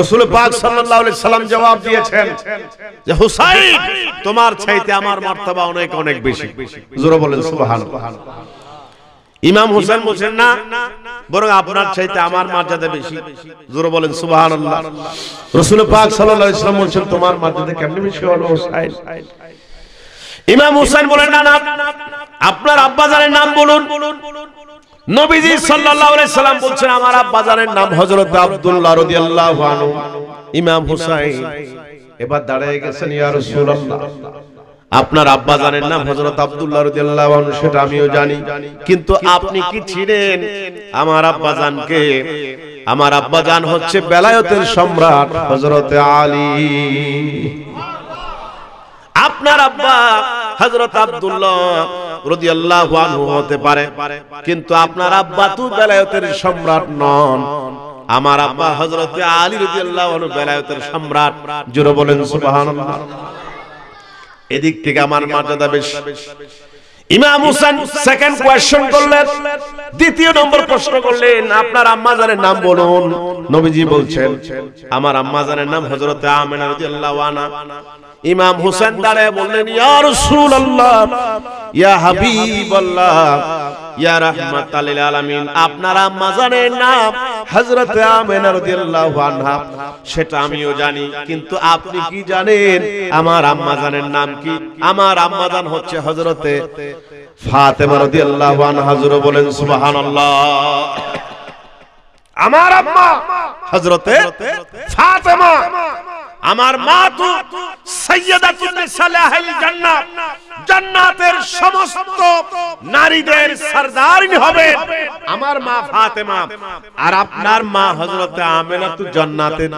রসুল পাক সাল্লাল্লাহু সাল্লাম জবাব দিয়েছেন যে হুসাইন তোমার চাইতে আমার মর্তবা অনেক অনেক বেশি জোরে বলেন সুবহানাল্লাহ ইমাম হোসেন বলছেন না বরং আপনার চাইতে আমার মর্যাদা বেশি জোরে বলেন সুবহানাল্লাহ রসুল পাক সাল্লাল্লাহু আলাইহি সাল্লাম বলছেন তোমার মর্যাদা কেমনে বেশি হলো হুসাইন ইমাম হোসেন বলেন না না আপনার আব্বা জানের নাম বলুন নবীজি সাল্লাল্লাহু আলাইহি সাল্লাম বলছেন আমার আব্বাজানের নাম হযরত আব্দুল্লাহ রাদিয়াল্লাহু আনহু ইমাম হুসাইন এবার দাঁড়িয়ে গেছেন ইয়া রাসূলুল্লাহ আপনার আব্বা জানেন নাম হযরত আব্দুল্লাহ রাদিয়াল্লাহু আনহু সেটা আমিও জানি কিন্তু আপনি কি ছিলেন আমার আব্বা জানকে আমার আব্বা জান হচ্ছে বেলায়েতের সম্রাট হযরত আলী আপনার আব্বা হযরত আব্দুল্লাহ রাদিয়াল্লাহু আনহু হতে পারে কিন্তু আপনার আব্বা তো বেলায়েতের সম্রাট নন আমার আব্বা হযরত আলী রাদিয়াল্লাহু আনহু বেলায়েতের সম্রাট জোরে বলেন এদিক থেকে আমার মর্যাদা বেশি নাম বলুন নবীজি বলছেন আমার আম্মাজানের নাম হযরতে ইমাম হোসেন বললেন ইয়া হাবিবাল্লাহ ইয়া রাহমাতাল আলামিন আপনারা মাজারের নাম হযরত আমেনা রাদিয়াল্লাহু আনহা সেটা আমিও জানি কিন্তু আপনি কি জানেন আমার আম্মাজানের নাম কি আমার আম্মাজান হচ্ছে হযরতে ফাতেমা রাদিয়াল্লাহু আনহা হুজুর বলেন সুবহানাল্লাহ আমার আম্মা হযরতে ফাতেমা আমার মা তো জান্নাতের সমস্ত নারীদের সরদারিন হবে আমার মা ফাতেমা আর আপনার মা হযরত আমেনা তো জান্নাতের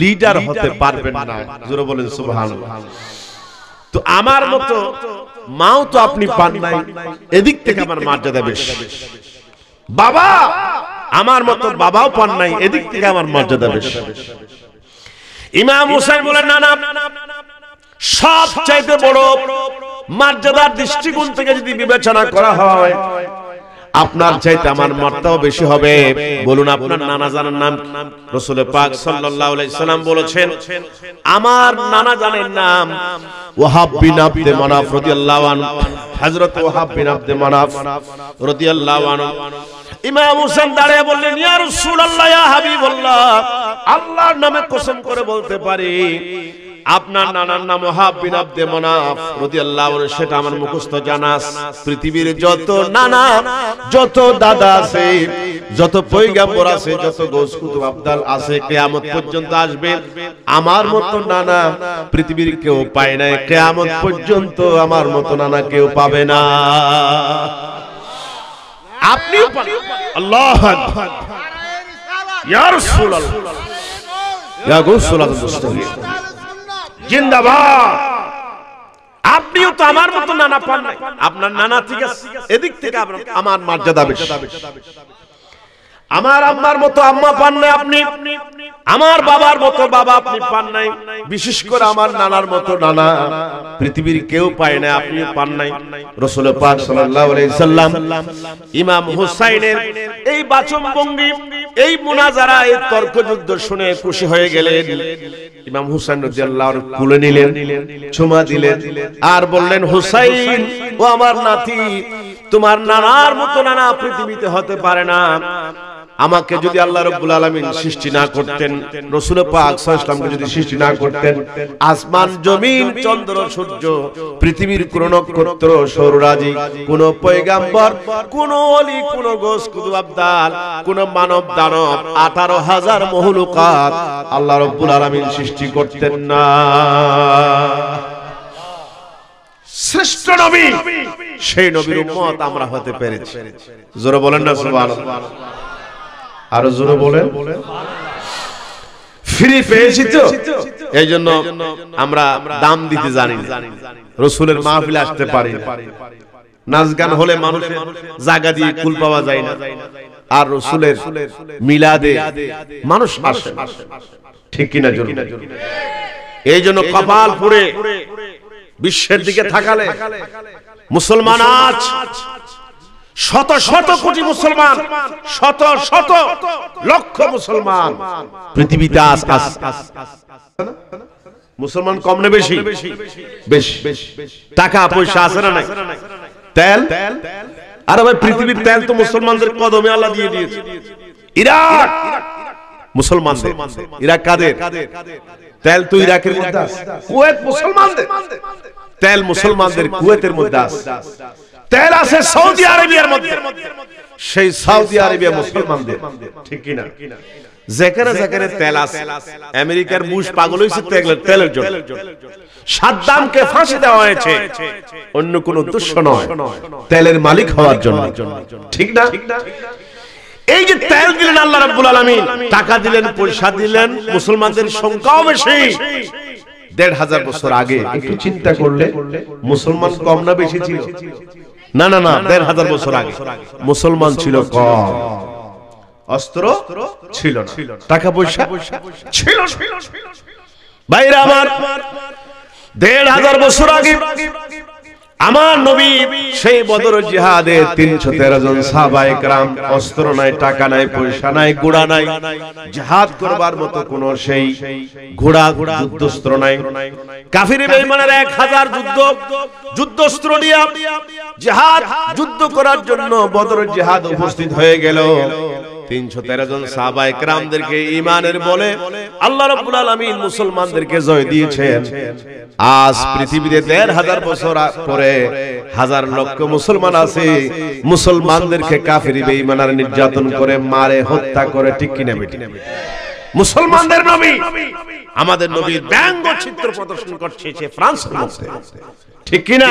লিডার হতে পারবেন না জোরে বলেন সুবহানাল্লাহ তো আমার মতো মাও তো আপনি পান নাই এদিক থেকে আমার মর্যাদা বেশ বাবা আমার মতো বাবাও পান নাই এদিক থেকে আমার মর্যাদা বেশ ইমাম হুসাইন বলেন না না সব চাইতে বড় মর্যাদার দৃষ্টিকোণ থেকে যদি বিবেচনা করা হয় আপনার চাইতে আমার মর্তাও বেশি হবে বলুন আপনার নানা জানার নাম রসুল পাক সাল্লাল্লাহু আলাইহি সাল্লাম বলেছেন আমার নানা জানার নাম ওয়াহাব বিন আব্দ মানাফ রাদিয়াল্লাহু আনহু হযরত ওয়াহাব বিন আব্দ মানাফ রাদিয়াল্লাহু আনহু ইমাম হোসেন দাঁড়িয়ে বললেন ইয়া রাসূলুল্লাহ ইয়া হাবিবাল্লাহ আল্লাহর নামে কসম করে বলতে পারি আপনার নানার নাম ওহাব আব্দে মনাফ সেটা আমার মুখস্থ জানাস পৃথিবীর যত নানা যত দাদা আছে যত পৈগাম্বর আছে যত গৌস কুতুব আব্দাল আছে কিয়ামত পর্যন্ত আসবে আমার মতো নানা পৃথিবীর কেউ পায় নাই কেয়ামত পর্যন্ত আমার মতো নানা কেউ পাবে না আপনিও পান আল্লাহ ইয়া রাসূলুল্লাহ ইয়া গাউসুল মুস্তাহিদ আপনিও তো আমার মতো নানা পান নাই আপনার নানা ঠিক আছে এদিক থেকে আমার মর্যাদা বেশি আমার আম্মার মতো আম্মা পান নাই আপনি আমার বাবার মতো বাবা আপনি পান নাই বিশেষ করে আমার নানার মতো নানা পৃথিবীর কেউ পায় না আপনি পান নাই রসুল পাক সাল্লাল্লাহু আলাইহি সাল্লাম ইমাম হুসাইনের এই বাচন ভঙ্গি এই মুনাজারা এই তর্ক যুদ্ধ শুনে খুশি হয়ে গেলেন ইমাম হুসাইন রাদিয়াল্লাহু আনহু কোলে নিলেন চুমা দিলেন আর বললেন হুসাইন ও আমার নাতি তোমার নানার মতো নানা পৃথিবীতে হতে পারে না আমাকে যদি আল্লাহ রব্বুল আলমিন সৃষ্টি না করতেন রসুল পাক ইসলামকে যদি সৃষ্টি না করতেন আসমান জমিন চন্দ্র সূর্য পৃথিবীর কোন নক্ষত্র সৌরাজি কোন পয়গাম্বর কোন অলি কোন গোস কুদু আব্দাল কোন মানব দানব আঠারো হাজার মহলুকাত আল্লাহ রব্বুল আলমিন সৃষ্টি করতেন না শ্রেষ্ঠ নবী সেই নবীর উম্মত আমরা হতে পেরেছি জোরে বলেন না সুবহানাল্লাহ আরো জোরে বলেন ফ্রি পেয়েছি তো এই জন্য আমরা দাম দিতে জানি রসুলের মাহফিলে আসতে পারি নাচ গান হলে মানুষ জায়গা দিয়ে কুল পাওয়া যায় না আর রসুলের মিলাদে মানুষ আসে ঠিক কিনা জোর এই জন্য কপাল পুরে বিশ্বের দিকে থাকালে মুসলমান আজ শত শত কোটি মুসলমান শত শত লক্ষ মুসলমান পৃথিবীতে আস আস মুসলমান কম না বেশি বেশি টাকা পয়সা আছে না নাই তেল আরে ভাই পৃথিবীর তেল তো মুসলমানদের কদমে আল্লাহ দিয়ে দিয়েছে ইরাক মুসলমানদের ইরাক কাদের তেল তো ইরাকের মধ্যে কুয়েত মুসলমানদের তেল মুসলমানদের কুয়েতের মধ্যে আছে তেল আছে সৌদি আরবিয়ার মধ্যে সেই সৌদি আরবিয়া মুসলমানদের ঠিক কিনা যেখানে যেখানে তেল আছে আমেরিকার মুশ পাগল হয়েছে তেলের জন্য সাদ্দামকে ফাঁসি দেওয়া হয়েছে অন্য কোন উদ্দেশ্য নয় তেলের মালিক হওয়ার জন্য ঠিক না এই যে তেল দিলেন আল্লাহ রাব্বুল আলামিন টাকা দিলেন পয়সা দিলেন মুসলমানদের সংখ্যাও বেশি দেড় হাজার বছর আগে একটু চিন্তা করলে মুসলমান কম না বেশি ছিল না না না দেড় হাজার বছর আগে মুসলমান ছিল কম অস্ত্র ছিল টাকা পয়সা ছিল ভাইরা আমার দেড় হাজার বছর আগে আমার নবী সেই বদর জিহাদে তিনশো তেরো জন সাহাবায়ে গ্রাম অস্ত্র নাই টাকা নাই পয়সা নাই গুড়া নাই জিহাদ করবার মতো কোনো সেই ঘোড়া যুদ্ধস্ত্র নাই কাফির বেঈমানের হাজার যুদ্ধ যুদ্ধস্ত্র নিয়ে জিহাদ যুদ্ধ করার জন্য বদর জিহাদ উপস্থিত হয়ে গেল তিনশো তেরো জন ইমানের বলে আল্লাহ রব্বুল আলমিন মুসলমানদেরকে জয় আজ পৃথিবীতে দেড় হাজার বছর পরে হাজার লক্ষ মুসলমান আছে মুসলমানদেরকে কাফির বেঈমানার নির্যাতন করে মারে হত্যা করে ঠিক কিনে বেটি মুসলমানদের নবী আমাদের নবীর ব্যঙ্গ চিত্র প্রদর্শন করছে ঠিক কিনা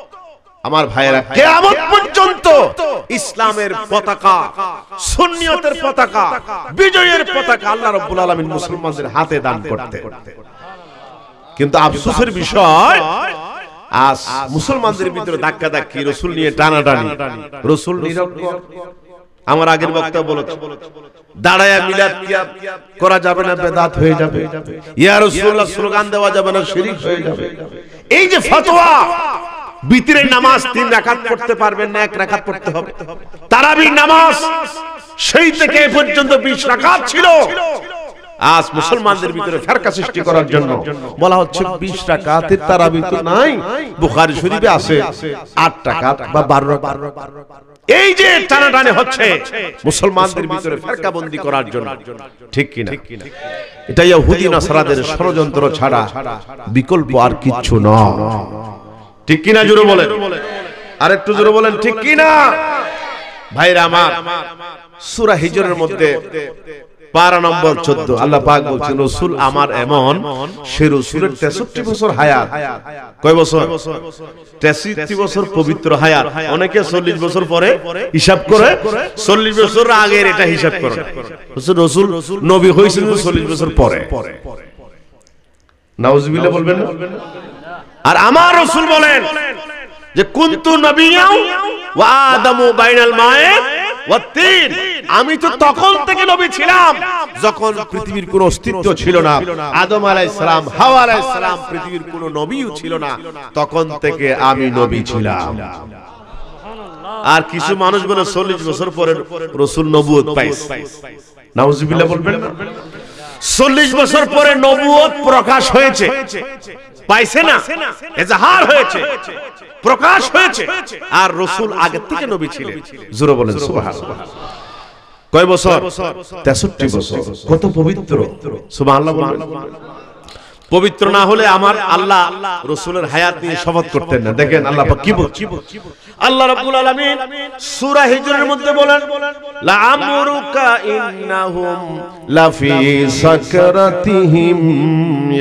আমার ভাইয়েরা কেয়ামত পর্যন্ত ইসলামের পতাকা সুন্নিয়তের পতাকা বিজয়ের পতাকা আল্লাহ রাব্বুল আলামিন মুসলমানদের হাতে দান করতে কিন্তু আফসোসের বিষয় আজ মুসলমানদের ভিতরে ধাক্কা ধাক্কি রসুল নিয়ে টানা টানি রসুল নিরক্ষ আমার আগের বক্তা বলেছে দাঁড়ায়া মিলাদ কিয়াব করা যাবে না বেদাত হয়ে যাবে ইয়া রাসূলুল্লাহ স্লোগান দেওয়া যাবে না শিরক হয়ে যাবে এই যে ফতোয়া বিতিরের নামাজ তিন রাখাত পড়তে পারবেন না এক রাখাত পড়তে হবে তারাবি নামাজ সেই থেকে এ পর্যন্ত বিশ রাখাত ছিল আজ মুসলমানদের ভিতরে ফেরকা সৃষ্টি করার জন্য বলা হচ্ছে বিশ টাকাতে তারাবি তো নাই বুখারি শরীফে আছে আট টাকা বা বারো এই যে টানা টানে হচ্ছে মুসলমানদের ভিতরে বন্দি করার জন্য ঠিক কিনা এটাই ইহুদি নাসারাদের ষড়যন্ত্র ছাড়া বিকল্প আর কিচ্ছু নয় ঠিক কিনা জোরে বলেন আর একটু জোরে বলেন ঠিক কিনা ভাইরা আমার সুরা হিজরের মধ্যে পারা নম্বর আল্লাহ বলছেন আমার এমন সে বছর কয় বছর বছর পবিত্র অনেকে চল্লিশ বছর পরে হিসাব করে চল্লিশ বছর আগের এটা হিসাব করে রাসূল নবী হয়েছিল বছর পরে নাউজুবিল্লাহ বলবেন আর আমার রসুল বলেন যে কুন্তু নবী বাইনাল মায়ে আমি তো তখন থেকে নবী ছিলাম যখন পৃথিবীর কোনো অস্তিত্ব ছিল না আদম আলাইসালাম হাওয়া আলাইসালাম পৃথিবীর কোনো নবীও ছিল না তখন থেকে আমি নবী ছিলাম আর কিছু মানুষ বলে চল্লিশ বছর পরে রসুল নবুত পাইস নাউজিবিল্লা বলবেন চল্লিশ বছর পরে নবুয় প্রকাশ হয়েছে পাইছে না এজাহার হয়েছে প্রকাশ হয়েছে আর রসুল আগে থেকে নবী ছিল জুরো বলেন কয় বছর তেষট্টি বছর কত পবিত্র পবিত্র না হলে আমার আল্লাহ রসুলের হায়াত নিয়ে শপথ করতেন না দেখেন আল্লাহ কি বলছি আল্লাহ রাব্বুল আলামিন সূরা হিজরের মধ্যে বলেন লা আমরুকা ইন্নাহুম লাফি সাকরাতিহিম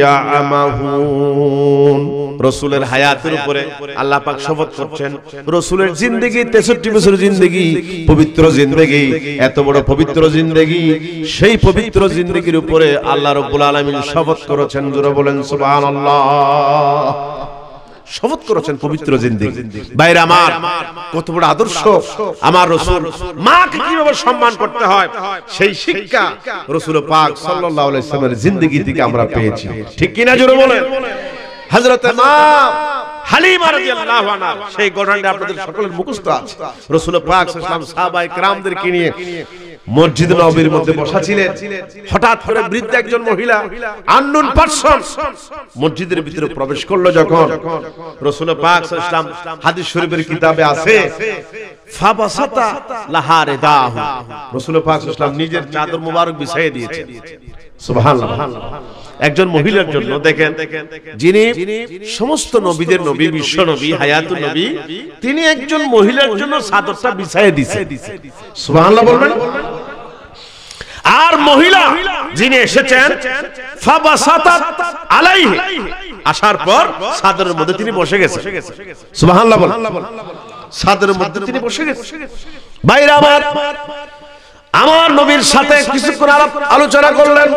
ইয়ামাহুন রসুলের হায়াতের উপরে আল্লাহ পাক শপথ করছেন রসুলের जिंदगी 63 বছর जिंदगी পবিত্র जिंदगी এত বড় পবিত্র जिंदगी সেই পবিত্র জিন্দেগির উপরে আল্লাহ রাব্বুল আলামিন শপথ করেছেন জোরে বলেন সুবহানাল্লাহ শপথ করেছেন পবিত্র জিন্দিগি বাইরে আমার কত বড় আদর্শ আমার রসুল মাকে কিভাবে সম্মান করতে হয় সেই শিক্ষা রসুল পাক সাল্লাল্লাহু আলাইহি সাল্লামের জিন্দেগি থেকে আমরা পেয়েছি ঠিক কিনা জোরে বলেন হযরত মা হালিমা রাদিয়াল্লাহু আনহা সেই ঘটনাটা আপনাদের সকলের মুখস্থ আছে রসুল পাক সাল্লাল্লাহু আলাইহি সাল্লাম সাহাবায়ে কিরামদেরকে নিয়ে মসজিদ নবীর মধ্যে বসা ছিলেন হঠাৎ করে বৃদ্ধ একজন মহিলা আননুন পার্সন মসজিদের ভিতরে প্রবেশ করলো যখন রসুল পাক ইসলাম হাদিস শরীফের কিতাবে আছে ফাবাসাতা লাহারে দাহ রসুল পাক ইসলাম নিজের চাদর মোবারক বিছিয়ে দিয়েছে সুবহানাল্লাহ একজন মহিলার জন্য দেখেন যিনি সমস্ত নবীদের নবী বিশ্ব নবী হায়াতুল নবী তিনি একজন মহিলার জন্য চাদরটা বিছিয়ে দিয়েছে সুবহানাল্লাহ বলবেন আর মহিলা যিনি এসেছেন আসার পর সাদরের মধ্যে তিনি বসে গেছে সাদরের মধ্যে তিনি বসে গেছে বাইরে আমার আমার নবীর সাথে কিছুক্ষণ আলোচনা করলেন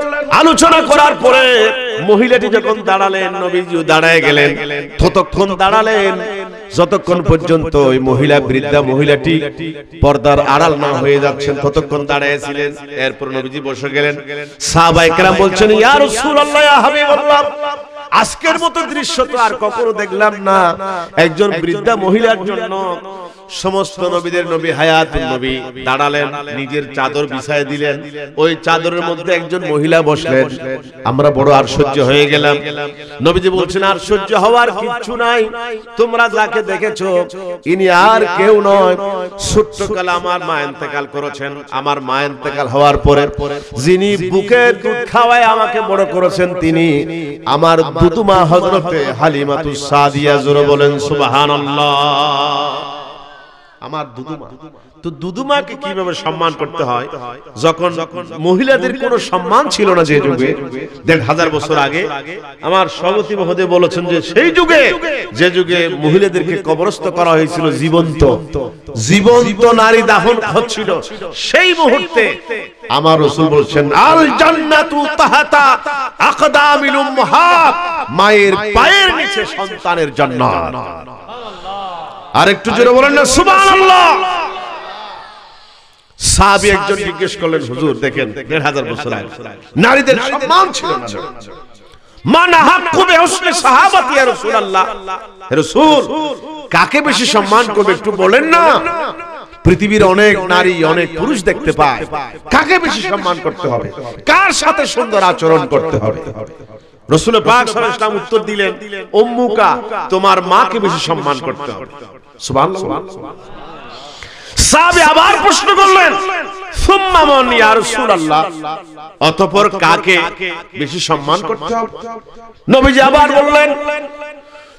আলোচনা করার পরে মহিলাটি যখন দাঁড়ালেন নবীজিও দাঁড়ায় গেলেন ততক্ষণ দাঁড়ালেন যতক্ষণ পর্যন্ত ওই মহিলা বৃদ্ধা মহিলাটি পর্দার আড়াল না হয়ে যাচ্ছেন ততক্ষণ দাঁড়াইছিলেন এরপর নবীজি বসে গেলেন সাহাবায়ে কেরাম বলছেন ইয়া রাসূলুল্লাহ ইয়া হাবিবাল্লাহ আজকের মতো দৃশ্য তো আর কখনো দেখলাম না একজন বৃদ্ধা মহিলার জন্য সমস্ত নবীদের নবী হায়াত নবী দাঁড়ালেন নিজের চাদর বিছায় দিলেন ওই চাদরের মধ্যে একজন মহিলা বসলেন আমরা বড় আশ্চর্য হয়ে গেলাম নবীজি বলছেন আশ্চর্য হওয়ার কিছু নাই তোমরা যাকে দেখেছো ইনি আর কেউ নয় ছোট্টকালে আমার মা ইন্তেকাল করেছেন আমার মা ইন্তেকাল হওয়ার পরে যিনি বুকের দুধ খাওয়ায় আমাকে বড় করেছেন তিনি আমার পুতুমা হজরতে হালিমাতু সাদিয়া জোরে বলেন সুবহানাল্লাহ আমার দুদুমা তো দুদুমাকে কিভাবে সম্মান করতে হয় যখন মহিলাদের কোনো সম্মান ছিল না যে যুগে দেড় হাজার বছর আগে আমার সভাপতি মহোদয় বলেছেন যে সেই যুগে যে যুগে মহিলাদেরকে কবরস্থ করা হয়েছিল জীবন্ত জীবন্ত নারী দাহন হচ্ছিল সেই মুহূর্তে আমার রসুল বলছেন আল জান্নাতু তাহাতা আকদামিল উম্মাহাত মায়ের পায়ের নিচে সন্তানের জান্নাত আর একটু জোরে বলেন না সুবহানাল্লাহ সাহাবি একজন জিজ্ঞেস করলেন হুজুর দেখেন দেড় হাজার বছর আগে নারীদের সম্মান ছিল না কাকে বেশি সম্মান করবে একটু বলেন না পৃথিবীর অনেক নারী অনেক পুরুষ দেখতে পায় কাকে বেশি সম্মান করতে হবে কার সাথে সুন্দর আচরণ করতে হবে রসুল পাক উত্তর দিলেন উম্মুকা তোমার মাকে বেশি সম্মান করতে হবে সাহাবি আবার প্রশ্ন করলেন অতপর কাকে বেশি সম্মান করতে হবে নবীজি আবার বললেন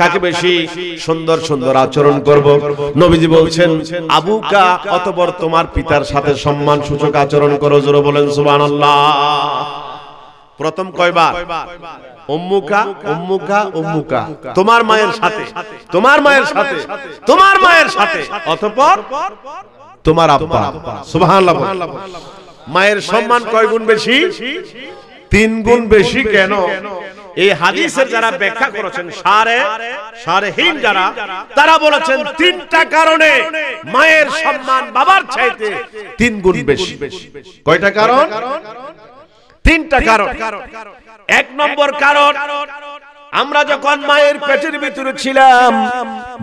কাকে বেশি সুন্দর সুন্দর আচরণ করব নবীজি বলছেন আবুকা অতবর তোমার পিতার সাথে সম্মান সূচক আচরণ করো জোরে বলেন সুবহানাল্লাহ প্রথম কয়বার অম্মুকা অম্মুকা অম্মুকা তোমার মায়ের সাথে তোমার মায়ের সাথে তোমার মায়ের সাথে অতঃপর তোমার আব্বা সুবহানাল্লাহ মায়ের সম্মান কয় গুণ বেশি তিন গুণ বেশি কেন এই হাদিসের যারা ব্যাখ্যা করেছেন সারে সারেহীন যারা তারা বলেছেন তিনটা কারণে মায়ের সম্মান বাবার চাইতে তিন গুণ বেশি কয়টা কারণ তিনটা কারণ এক নম্বর কারণ আমরা যখন মায়ের পেটের ভিতরে ছিলাম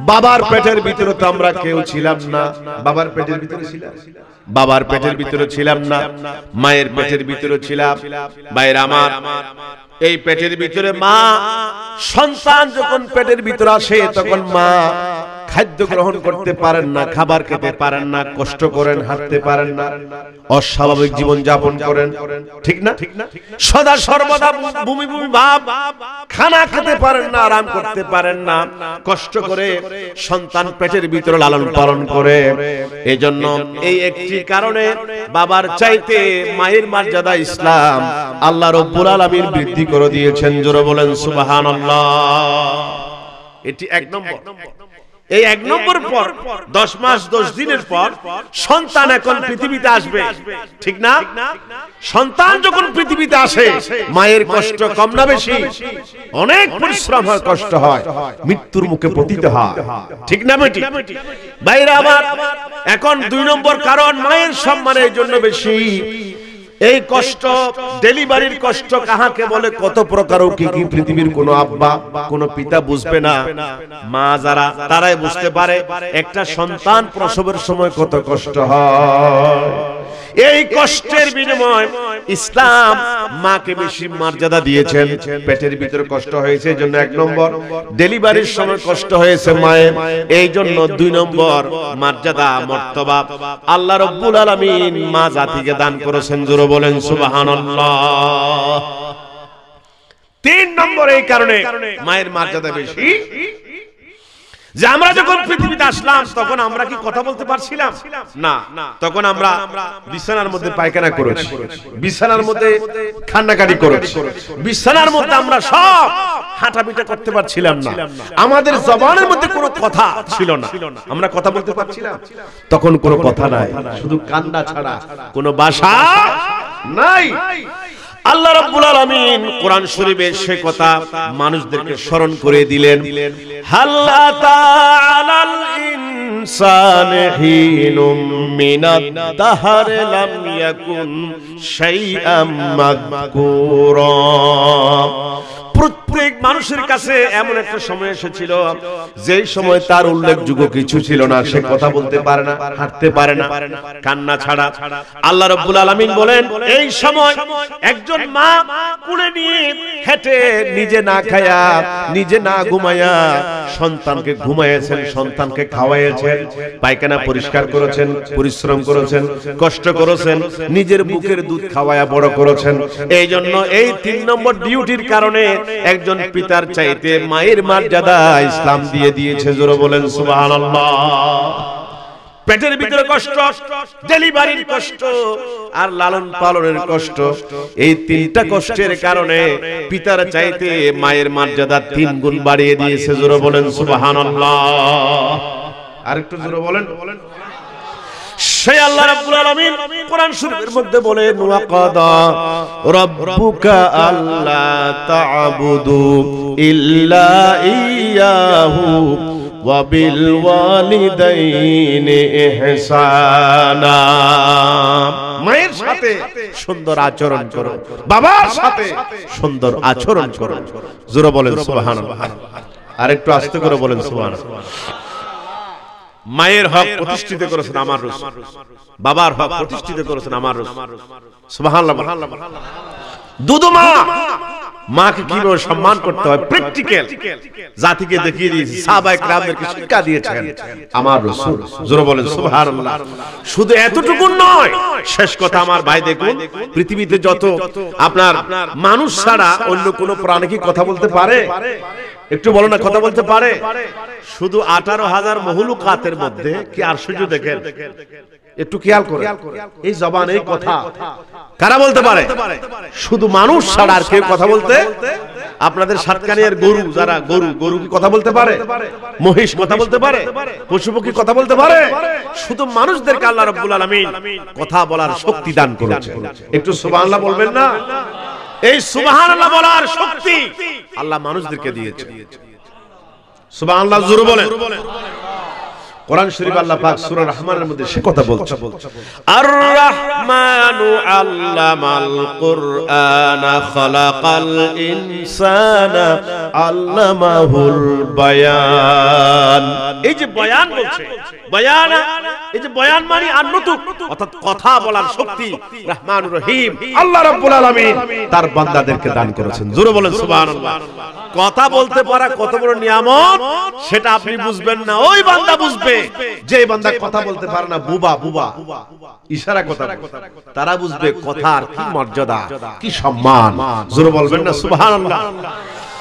বাবার পেটের ভিতরে তো আমরা কেউ ছিলাম না বাবার পেটের ভিতরে ছিলাম বাবার পেটের ভিতরে ছিলাম না মায়ের পেটের ভিতরে ছিলাম মায়ের আমার এই পেটের ভিতরে মা সন্তান যখন পেটের ভিতরে আসে তখন মা খাদ্য গ্রহণ করতে পারেন না খাবার খেতে পারেন না কষ্ট করেন হাঁটতে পারেন না অস্বাভাবিক জীবন যাপন করেন ঠিক না সদা সর্বদা ভূমি ভূমি ভাব খানা খেতে পারেন না আরাম করতে পারেন না কষ্ট করে সন্তান পেটের ভিতরে লালন পালন করে এজন্য এই একটি কারণে বাবার চাইতে মায়ের মর্যাদা ইসলাম আল্লাহ রব্বুল আলামিন বৃদ্ধি করে দিয়েছেন জোরে বলেন সুবহানাল্লাহ এটি এক নম্বর এই এক নম্বর পর দশ মাস দশ দিনের পর সন্তান এখন পৃথিবীতে আসবে ঠিক না সন্তান যখন পৃথিবীতে আসে মায়ের কষ্ট কম না বেশি অনেক পরিশ্রম হয় কষ্ট হয় মৃত্যুর মুখে পতিত হয় ঠিক না বেটি বাইরে আবার এখন দুই নম্বর কারণ মায়ের সম্মানের জন্য বেশি এই কষ্ট ডেলিভারির কষ্ট কাহাকে বলে কত প্রকার কি কি পৃথিবীর কোন আব্বা কোন পিতা বুঝবে না মা যারা তারাই বুঝতে পারে একটা সন্তান প্রসবের সময় কত কষ্ট হয় এই কষ্টের বিনিময় ইসলাম মাকে বেশি মর্যাদা দিয়েছেন পেটের ভিতরে কষ্ট হয়েছে এই জন্য এক নম্বর ডেলিভারির সময় কষ্ট হয়েছে মায়ের এই জন্য দুই নম্বর মর্যাদা মর্তবা আল্লাহ রব্বুল আলামিন মা জাতিকে দান করেছেন জোরে বলেন সুবহানাল্লাহ তিন নম্বর এই কারণে মায়ের মর্যাদা বেশি যে আমরা যখন পৃথিবীতে আসলাম তখন আমরা কি কথা বলতে পারছিলাম না তখন আমরা বিছানার মধ্যে পায়খানা করেছি বিছানার মধ্যে খান্নাকারি করেছি বিছানার মধ্যে আমরা সব হাঁটাপিটা করতে পারছিলাম না আমাদের জবানের মধ্যে কোনো কথা ছিল না আমরা কথা বলতে পারছিলাম তখন কোনো কথা নাই শুধু কান্না ছাড়া কোনো ভাষা নাই আল্লাহ রাব্বুল আলামিন কোরআন শরীফের সে কথা মানুষদেরকে স্মরণ করে দিলেন হাল্লা তাআলাল الإنسان হিনুম من الدهر লাম ইয়াকুন শাইআম مذكورا প্রত্যেক মানুষের কাছে এমন একটা সময় এসেছিল যেই সময় তার উল্লেখযোগ্য কিছু ছিল না সে কথা বলতে পারে না হাঁটতে পারে না কান্না ছাড়া আল্লাহ রব্বুল আলামিন বলেন এই সময় একজন মা কুলে নিয়ে হেঁটে নিজে না খায়া নিজে না ঘুমায়া সন্তানকে ঘুমাইয়েছেন সন্তানকে খাওয়াইয়েছেন পায়খানা পরিষ্কার করেছেন পরিশ্রম করেছেন কষ্ট করেছেন নিজের বুকের দুধ খাওয়ায়া বড় করেছেন এই জন্য এই তিন নম্বর ডিউটির কারণে একজন পিতার চাইতে মায়ের মর্যাদা ইসলাম দিয়ে দিয়েছে জোরে বলেন সুবহানাল্লাহ পেটের ভিতরে কষ্ট ডেলিভারির কষ্ট আর লালন পালনের কষ্ট এই তিনটা কষ্টের কারণে পিতার চাইতে মায়ের মর্যাদা তিন গুণ বাড়িয়ে দিয়েছে জোরে বলেন সুবহানাল্লাহ আরেকটু জোরে বলেন সেই আল্লাহ রাব্বুল আলামিন কোরআন শরীফের মধ্যে বলেন ওয়াকাদা রাব্বুকা আল্লা তা'বুদু ইল্লা ইয়াহু মায়ের সাথে সুন্দর আচরণ করো বাবার সাথে সুন্দর আচরণ করো বলেন আর একটু আস্তে করে বলেন মায়ের হক প্রতিষ্ঠিত করেছেন আমার রস বাবার হক প্রতিষ্ঠিত করেছেন আমার রস সুবহানাল্লাহ দুদুমা মাকে কিভাবে সম্মান করতে হয় প্র্যাকটিক্যাল জাতিকে দেখিয়ে দিয়েছি সাহাবায়ে کرامদেরকে শিক্ষা দিয়েছেন আমার রাসূল জোরে বলেন সুবহানাল্লাহ শুধু এতটুকু নয় শেষ কথা আমার ভাই দেখুন পৃথিবীতে যত আপনার মানুষ ছাড়া অন্য কোন প্রাণী কি কথা বলতে পারে একটু বলো না কথা বলতে পারে শুধু 18000 মহলুকাতের মধ্যে কি আশ্চর্য দেখেন একটু খেয়াল করে এই জবান এই কথা কারা বলতে পারে শুধু মানুষ ছাড়া আর কেউ কথা বলতে আপনাদের সাতকানিয়ার গরু যারা গরু গরু কি কথা বলতে পারে মহিষ কথা বলতে পারে পশু পক্ষী কথা বলতে পারে শুধু মানুষদের আল্লাহ রাব্বুল আলামিন কথা বলার শক্তি দান করেছে একটু সুবহানাল্লাহ বলবেন না এই সুবহানাল্লাহ বলার শক্তি আল্লাহ মানুষদেরকে দিয়েছে সুবহানাল্লাহ জোরে বলেন কোরআন শরীফ আল্লাহ পাক সূরা রহমানের মধ্যে সে কথা বলছে আর রাহমানু আল্লামাল কুরআন খলাকাল ইনসানা আল্লামাহুল বায়ান এই যে বয়ান বলছে বয়ান এই যে বয়ান মানে আর নতুন অর্থাৎ কথা বলার শক্তি রহমানুর রহিম আল্লাহ রাব্বুল আলামিন তার বান্দাদেরকে দান করেছেন জোরে বলেন সুবহানাল্লাহ কথা বলতে পারা কত বড় নিয়ামত সেটা আপনি বুঝবেন না ওই বান্দা বুঝবে যে বান্দা কথা বলতে পারে না বুবা বুবা ইশারা কথা তারা বুঝবে কথার কি মর্যাদা কি সম্মান জোরে বলবেন না সুবহানাল্লাহ